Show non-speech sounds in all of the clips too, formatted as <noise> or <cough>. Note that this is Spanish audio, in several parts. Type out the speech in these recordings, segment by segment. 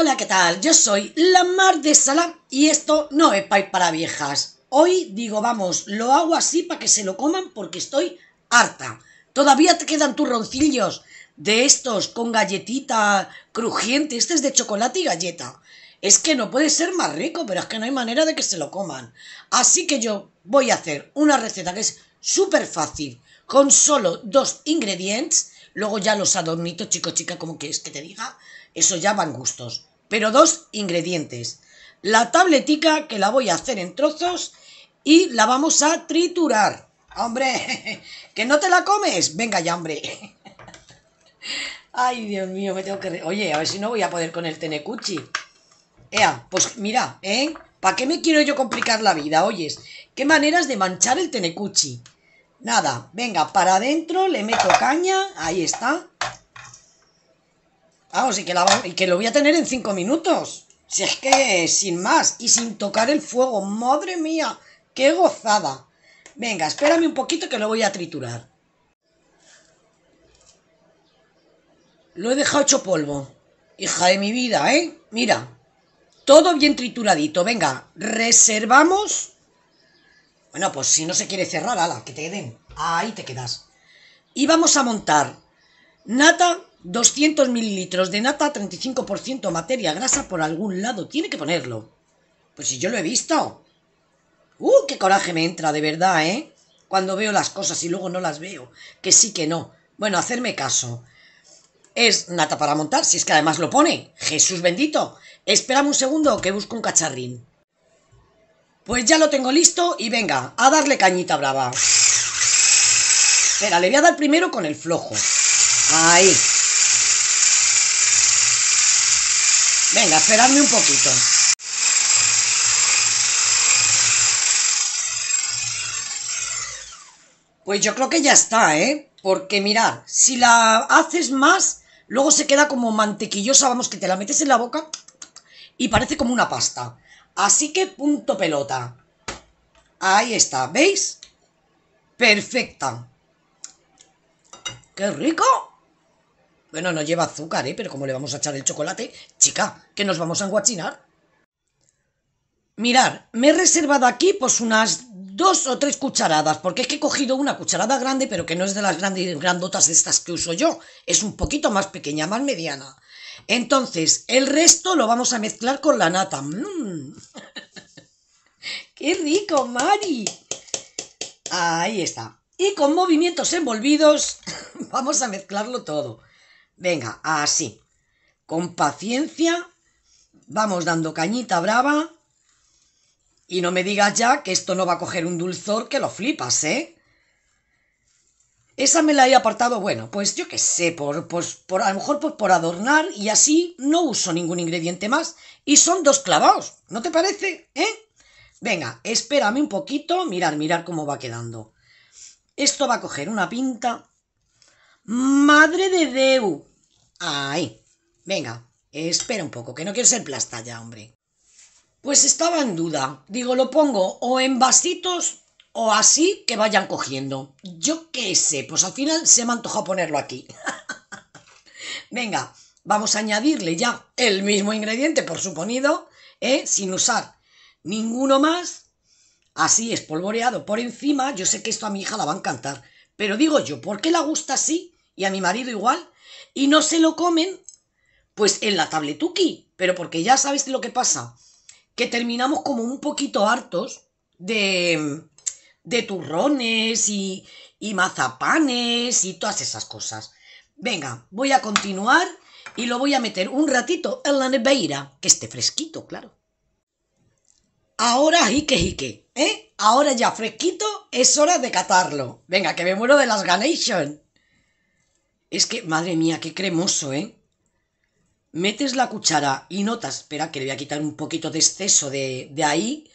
Hola, ¿qué tal? Yo soy la Mar de Sala y esto no es pay para viejas. Hoy digo, vamos, lo hago así para que se lo coman porque estoy harta. Todavía te quedan turroncillos de estos con galletita crujiente. Este es de chocolate y galleta. Es que no puede ser más rico, pero es que no hay manera de que se lo coman. Así que yo voy a hacer una receta que es súper fácil, con solo dos ingredientes Luego ya los adornitos, chico, chica, como quieres que te diga, eso ya van gustos. Pero dos ingredientes. La tabletica que la voy a hacer en trozos y la vamos a triturar. Hombre, <laughs> que no te la comes. Venga ya, hombre. <laughs> Ay, Dios mío, me tengo que... Oye, a ver si no voy a poder con el tenecuchi. Ea, pues mira, ¿eh? ¿Para qué me quiero yo complicar la vida, oyes? ¿Qué maneras de manchar el tenecuchi? Nada, venga, para adentro, le meto caña, ahí está. Vamos, y que, que lo voy a tener en 5 minutos. Si es que sin más, y sin tocar el fuego, madre mía, qué gozada. Venga, espérame un poquito que lo voy a triturar. Lo he dejado hecho polvo. Hija de mi vida, ¿eh? Mira, todo bien trituradito. Venga, reservamos bueno, pues si no se quiere cerrar, ala, que te den. Ahí te quedas. Y vamos a montar nata, 200 mililitros de nata, 35% materia grasa por algún lado. Tiene que ponerlo. Pues si yo lo he visto. ¡Uh, qué coraje me entra, de verdad, eh! Cuando veo las cosas y luego no las veo. Que sí, que no. Bueno, hacerme caso. Es nata para montar, si es que además lo pone. Jesús bendito. esperame un segundo que busco un cacharrín. Pues ya lo tengo listo y venga, a darle cañita brava. Espera, le voy a dar primero con el flojo. Ahí. Venga, esperadme un poquito. Pues yo creo que ya está, ¿eh? Porque mirar, si la haces más, luego se queda como mantequillosa, vamos, que te la metes en la boca y parece como una pasta. Así que punto pelota. Ahí está, ¿veis? Perfecta. ¡Qué rico! Bueno, no lleva azúcar, ¿eh? Pero como le vamos a echar el chocolate, chica, que nos vamos a enguachinar. Mirar, me he reservado aquí pues unas dos o tres cucharadas, porque es que he cogido una cucharada grande, pero que no es de las grandes grandotas de estas que uso yo. Es un poquito más pequeña, más mediana. Entonces, el resto lo vamos a mezclar con la nata. Mm. <laughs> ¡Qué rico, Mari! Ahí está. Y con movimientos envolvidos <laughs> vamos a mezclarlo todo. Venga, así. Con paciencia vamos dando cañita brava. Y no me digas ya que esto no va a coger un dulzor que lo flipas, ¿eh? Esa me la he apartado, bueno, pues yo qué sé, por, pues, por, a lo mejor pues, por adornar y así no uso ningún ingrediente más. Y son dos clavados, ¿no te parece? ¿Eh? Venga, espérame un poquito, mirar, mirar cómo va quedando. Esto va a coger una pinta. ¡Madre de Deu! Ahí. Venga, espera un poco, que no quiero ser plasta ya, hombre. Pues estaba en duda. Digo, lo pongo o en vasitos o así que vayan cogiendo. Yo qué sé, pues al final se me antojó ponerlo aquí. <laughs> Venga, vamos a añadirle ya el mismo ingrediente, por suponido, ¿eh? sin usar ninguno más. Así espolvoreado por encima. Yo sé que esto a mi hija la va a encantar. Pero digo yo, ¿por qué la gusta así? Y a mi marido igual. Y no se lo comen, pues en la tabletuki. Pero porque ya sabéis lo que pasa. Que terminamos como un poquito hartos de de turrones y, y mazapanes y todas esas cosas. Venga, voy a continuar y lo voy a meter un ratito en la neveira, que esté fresquito, claro. Ahora jique jique, ¿eh? Ahora ya fresquito, es hora de catarlo. Venga, que me muero de las ganation. Es que, madre mía, qué cremoso, ¿eh? Metes la cuchara y notas, espera que le voy a quitar un poquito de exceso de, de ahí,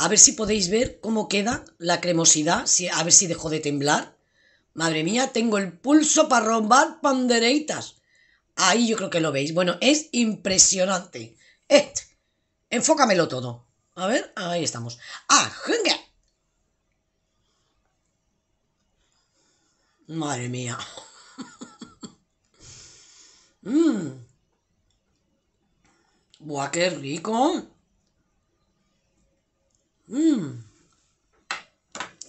a ver si podéis ver cómo queda la cremosidad, a ver si dejó de temblar. Madre mía, tengo el pulso para rombar pandereitas. Ahí yo creo que lo veis. Bueno, es impresionante. Eh, enfócamelo todo. A ver, ahí estamos. ¡Ah, Madre mía. <laughs> Mm. Buah, qué rico. Mmm.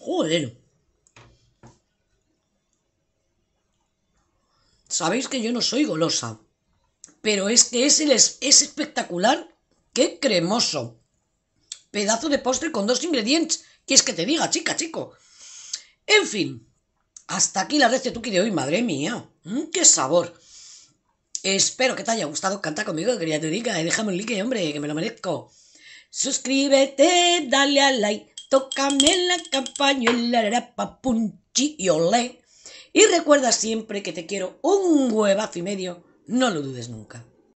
Joder. Sabéis que yo no soy golosa. Pero este es que es, es, espectacular. ¡Qué cremoso! Pedazo de postre con dos ingredientes. ¿Qué es que te diga, chica, chico? En fin. Hasta aquí la recetuki de hoy, madre mía. Mm, ¡Qué sabor! Espero que te haya gustado. Canta conmigo, te diga, eh, Déjame un like, hombre, que me lo merezco. Suscríbete, dale a like, tócame la campañuela, la papunchi y olé. Y recuerda siempre que te quiero un huevazo y medio, no lo dudes nunca.